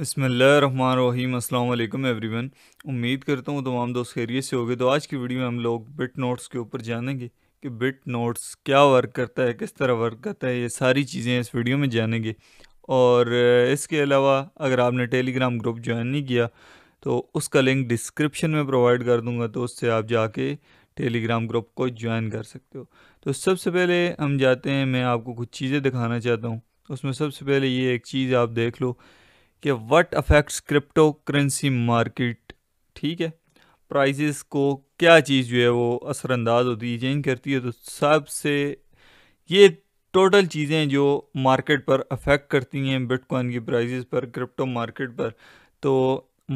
बसमीम अल्लाम एवरीवन उम्मीद करता हूँ तमाम दोस्त खैरियत से होगे तो आज की वीडियो में हम लोग बिट नोट्स के ऊपर जानेंगे कि बिट नोट्स क्या वर्क करता है किस तरह वर्क करता है ये सारी चीज़ें इस वीडियो में जानेंगे और इसके अलावा अगर आपने टेलीग्राम ग्रुप ज्वाइन नहीं किया तो उसका लिंक डिस्क्रिप्शन में प्रोवाइड कर दूँगा तो उससे आप जाके टेलीग्राम ग्रुप को ज्वाइन कर सकते हो तो सबसे पहले हम जाते हैं मैं आपको कुछ चीज़ें दिखाना चाहता हूँ उसमें सबसे पहले ये एक चीज़ आप देख लो कि what affects crypto currency market ठीक है प्राइजिस को क्या चीज़ जो है वो असरानंदाज होती है चेंज करती है तो सबसे ये टोटल चीज़ें जो मार्केट पर अफेक्ट करती हैं बिटकॉइन की प्राइजेस पर क्रिप्टो मार्केट पर तो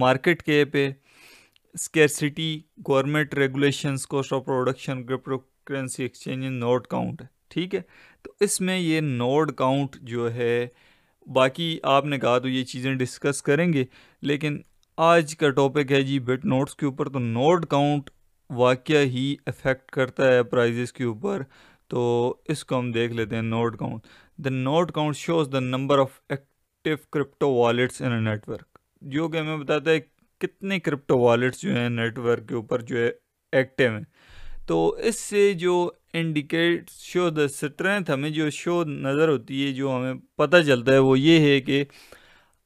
मार्केट के पे scarcity government regulations cost of production crypto currency exchange node count ठीक है तो इसमें ये नोट काउंट जो है बाकी आपने कहा तो ये चीज़ें डिस्कस करेंगे लेकिन आज का टॉपिक है जी बिट नोट्स के ऊपर तो नोट काउंट वाक्य ही अफेक्ट करता है प्राइजेस के ऊपर तो इसको हम देख लेते हैं node count the node count shows the number of active crypto wallets in a network जो कि हमें बताता है कितने क्रिप्टो वॉलेट्स जो हैं नेटवर्क के ऊपर जो है एक्टिव हैं तो इससे जो इंडिकेट शो द स्ट्रेंथ हमें जो शो नज़र होती है जो हमें पता चलता है वो ये है कि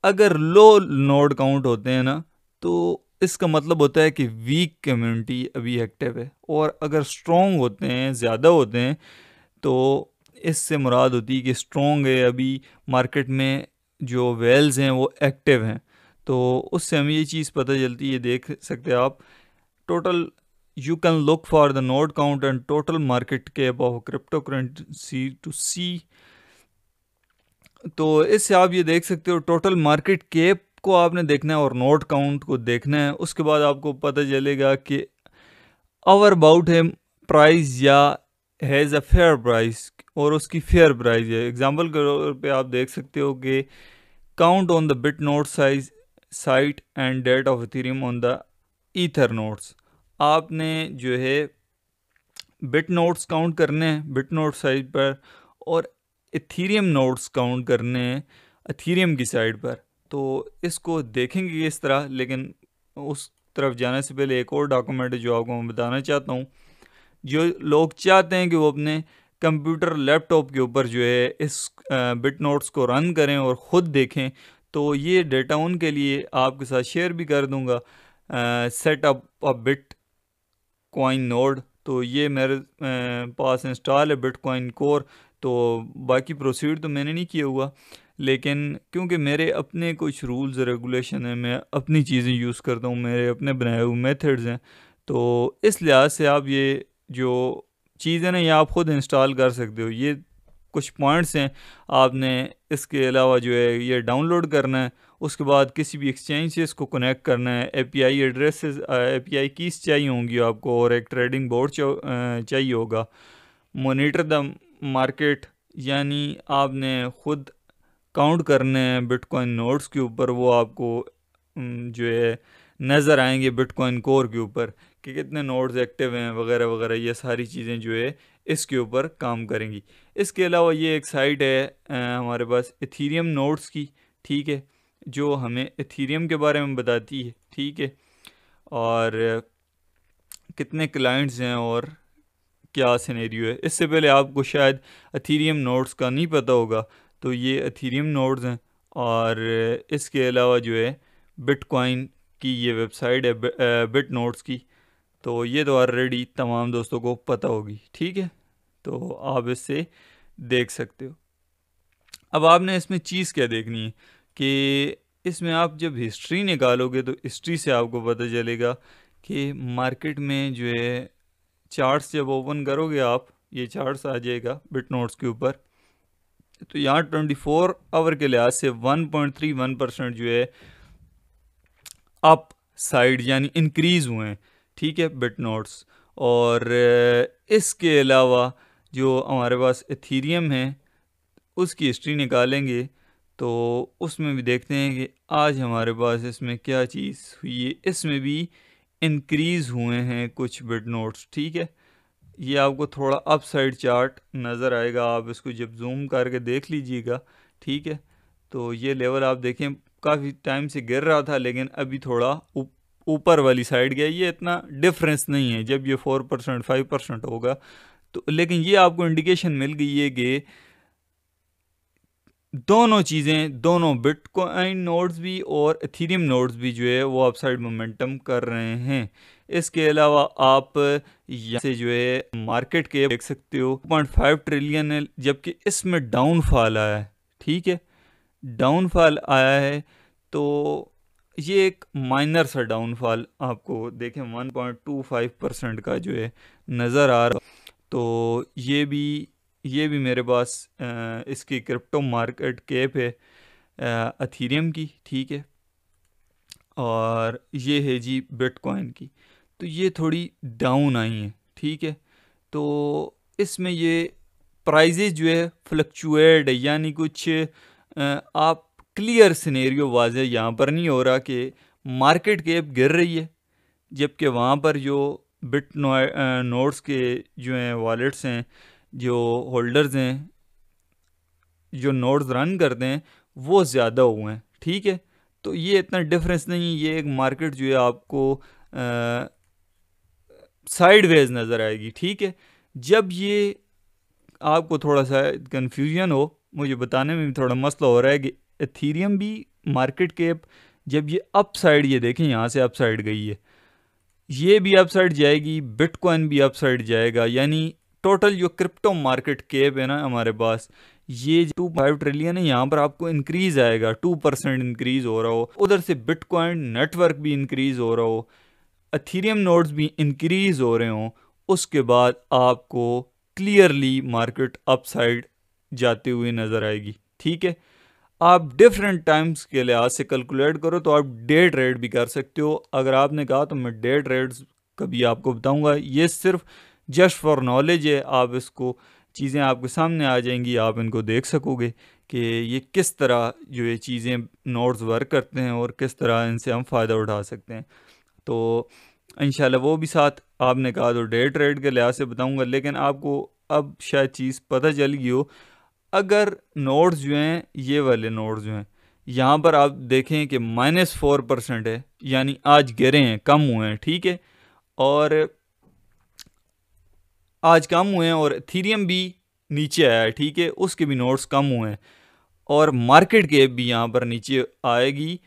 अगर लो नोड काउंट होते हैं ना तो इसका मतलब होता है कि वीक कम्युनिटी अभी एक्टिव है और अगर स्ट्रॉन्ग होते हैं ज़्यादा होते हैं तो इससे मुराद होती है कि स्ट्रॉन्ग है अभी मार्केट में जो वेल्स हैं वो एक्टिव हैं तो उससे हमें ये चीज़ पता चलती है देख सकते हैं आप total you can look for the node count and total market cap of cryptocurrency to see तो इससे आप ये देख सकते हो टोटल मार्केट कैप को आपने देखना है और नोट काउंट को देखना है उसके बाद आपको पता चलेगा कि आवर अबाउट है प्राइस या हैज़ अ फेयर प्राइस और उसकी फेयर प्राइस है एग्जाम्पल के तौर पर आप देख सकते हो कि count on the bit node size site and that of Ethereum on the ether nodes आपने जो है बिट नोट्स काउंट करने हैं बिट नोट साइड पर और इथीरियम नोट्स काउंट करने हैं इथीरियम की साइड पर तो इसको देखेंगे इस तरह लेकिन उस तरफ जाने से पहले एक और डॉक्यूमेंट जो आपको मैं बताना चाहता हूँ जो लोग चाहते हैं कि वो अपने कंप्यूटर लैपटॉप के ऊपर जो है इस बिट नोट्स को रन करें और ख़ुद देखें तो ये डेटा उनके लिए आपके साथ शेयर भी कर दूँगा setup of bit bitcoin node तो ये मेरे पास इंस्टॉल है बिटकॉइन कोर तो बाकी प्रोसीड तो मैंने नहीं किया हुआ लेकिन क्योंकि मेरे अपने कुछ रूल्स रेगुलेशन हैं मैं अपनी चीज़ें यूज़ करता हूँ मेरे अपने बनाए हुए मेथड्स हैं तो इस लिहाज से आप ये जो चीज़ें ना ये आप ख़ुद इंस्टॉल कर सकते हो ये कुछ पॉइंट्स हैं आपने इसके अलावा जो है ये डाउनलोड करना है उसके बाद किसी भी एक्सचेंज से इसको कनेक्ट करना है एपीआई एड्रेसेस एपीआई कीस चाहिए होंगी आपको और एक ट्रेडिंग बोर्ड uh, चाहिए होगा मोनीटर द मार्केट यानी आपने ख़ुद काउंट करने हैं बिटकॉइन नोट्स के ऊपर वो आपको जो है नज़र आएंगे बिटकॉइन कोर के ऊपर कि कितने नोट्स एक्टिव हैं वगैरह वगैरह ये सारी चीज़ें जो है इसके ऊपर काम करेंगी इसके अलावा ये एक साइट है uh, हमारे पास इथीरियम नोट्स की ठीक है जो हमें इथीरियम के बारे में बताती है ठीक है और कितने क्लाइंट्स हैं और क्या सिनेरियो है इससे पहले आपको शायद अथीरियम नोट्स का नहीं पता होगा तो ये अथीरियम नोट्स हैं और इसके अलावा जो है बिटकॉइन की ये वेबसाइट है बिट नोट्स की तो ये तो ऑलरेडी तमाम दोस्तों को पता होगी ठीक है तो आप इससे देख सकते हो अब आपने इसमें चीज़ क्या देखनी है कि इसमें आप जब हिस्ट्री निकालोगे तो हिस्ट्री से आपको पता चलेगा कि मार्केट में जो है चार्ट्स जब ओपन करोगे आप ये चार्ट्स आ जाएगा बिट नोट्स के ऊपर तो यहाँ ट्वेंटी फोर आवर के लिहाज से one point three one percent जो है अप साइड यानी इंक्रीज़ हुए हैं ठीक है बिट नोट्स और इसके अलावा जो हमारे पास एथीरियम है उसकी हिस्ट्री निकालेंगे तो उसमें भी देखते हैं कि आज हमारे पास इसमें क्या चीज़ हुई है इसमें भी इनक्रीज़ हुए हैं कुछ बिट नोट्स ठीक है ये आपको थोड़ा अपसाइड चार्ट नज़र आएगा आप इसको जब जूम करके देख लीजिएगा ठीक है तो ये लेवल आप देखें काफ़ी टाइम से गिर रहा था लेकिन अभी थोड़ा ऊपर वाली साइड गया ये इतना डिफरेंस नहीं है जब ये फोर परसेंट फाइव परसेंट होगा तो लेकिन ये आपको इंडिकेशन मिल गई है कि दोनों चीज़ें दोनों बिटकॉइन नोड्स भी और इथेरियम नोड्स भी जो है वो अपसाइड मोमेंटम कर रहे हैं इसके अलावा आप यहाँ से जो है मार्केट के देख सकते हो पॉइंट फाइव ट्रिलियन है जबकि इसमें डाउनफॉल आया है ठीक है डाउनफॉल आया है तो ये एक माइनर सा डाउनफॉल आपको देखें 1.25 परसेंट का जो है नज़र आ रहा तो ये भी ये भी मेरे पास इसकी क्रिप्टो मार्केट कैप है अथीरियम की ठीक है और ये है जी बिटकॉइन की तो ये थोड़ी डाउन आई है ठीक है तो इसमें ये प्राइजेज जो है फ्लक्चुएट है यानी कुछ आप क्लियर सिनेरियो वाज यहाँ पर नहीं हो रहा कि मार्केट कैप गिर रही है जबकि वहाँ पर जो बिट नोट्स के जो हैं वॉलेट्स हैं जो होल्डर्स हैं जो नोड्स रन करते हैं वो ज़्यादा हुए हैं ठीक है तो ये इतना डिफरेंस नहीं है ये एक मार्केट जो है आपको साइड वेज नज़र आएगी ठीक है जब ये आपको थोड़ा सा कन्फ्यूजन हो मुझे बताने में भी थोड़ा मसला हो रहा है कि एथीरियम भी मार्केट के जब ये अप साइड ये देखें यहाँ से अप साइड गई है ये भी अप साइड जाएगी बिटकॉइन भी अप साइड जाएगा यानी टोटल जो क्रिप्टो मार्केट केप है ना हमारे पास ये टू फाइव ट्रिलियन है यहाँ पर आपको इंक्रीज आएगा टू परसेंट इंक्रीज हो रहा हो उधर से बिटकॉइन नेटवर्क भी इंक्रीज हो रहा हो अथीरियम नोट्स भी इंक्रीज हो रहे हो उसके बाद आपको क्लियरली मार्केट अपसाइड जाते हुए नज़र आएगी ठीक है आप डिफरेंट टाइम्स के लिहाज से कैलकुलेट करो तो आप डे ट्रेड भी कर सकते हो अगर आपने कहा तो मैं डे ट्रेड कभी आपको बताऊंगा ये सिर्फ जस्ट फॉर नॉलेज है आप इसको चीज़ें आपके सामने आ जाएंगी आप इनको देख सकोगे कि ये किस तरह जो ये चीज़ें नोट्स वर्क करते हैं और किस तरह इनसे हम फ़ायदा उठा सकते हैं तो इन वो भी साथ आपने कहा तो डे ट्रेड के लिहाज से बताऊँगा लेकिन आपको अब शायद चीज़ पता चल गई हो अगर नोट्स जो हैं ये वाले नोट्स जो हैं यहाँ पर आप देखें कि माइनस फोर परसेंट है यानी आज गिरे हैं कम हुए हैं ठीक है और आज कम हुए हैं और थीरियम भी नीचे आया है ठीक है उसके भी नोट्स कम हुए हैं और मार्केट के भी यहाँ पर नीचे आएगी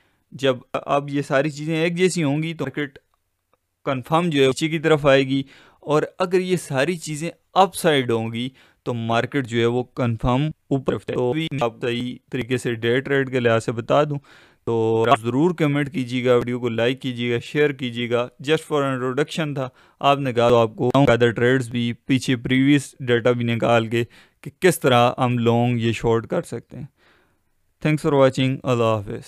जब अब ये सारी चीज़ें एक जैसी होंगी तो मार्केट कंफर्म जो है नीचे की तरफ आएगी और अगर ये सारी चीज़ें अपसाइड होंगी तो मार्केट जो है वो कंफर्म ऊपर तो आप सही तरीके से डे ट्रेड के लिहाज से बता दूँ तो आप ज़रूर कमेंट कीजिएगा वीडियो को लाइक कीजिएगा शेयर कीजिएगा जस्ट फॉर इंट्रोडक्शन था आपने कहा तो आपको गैदर ट्रेड्स भी पीछे प्रीवियस डाटा भी निकाल के कि किस तरह हम लॉन्ग ये शॉर्ट कर सकते हैं थैंक्स फॉर वॉचिंग अल्लाह हाफिज़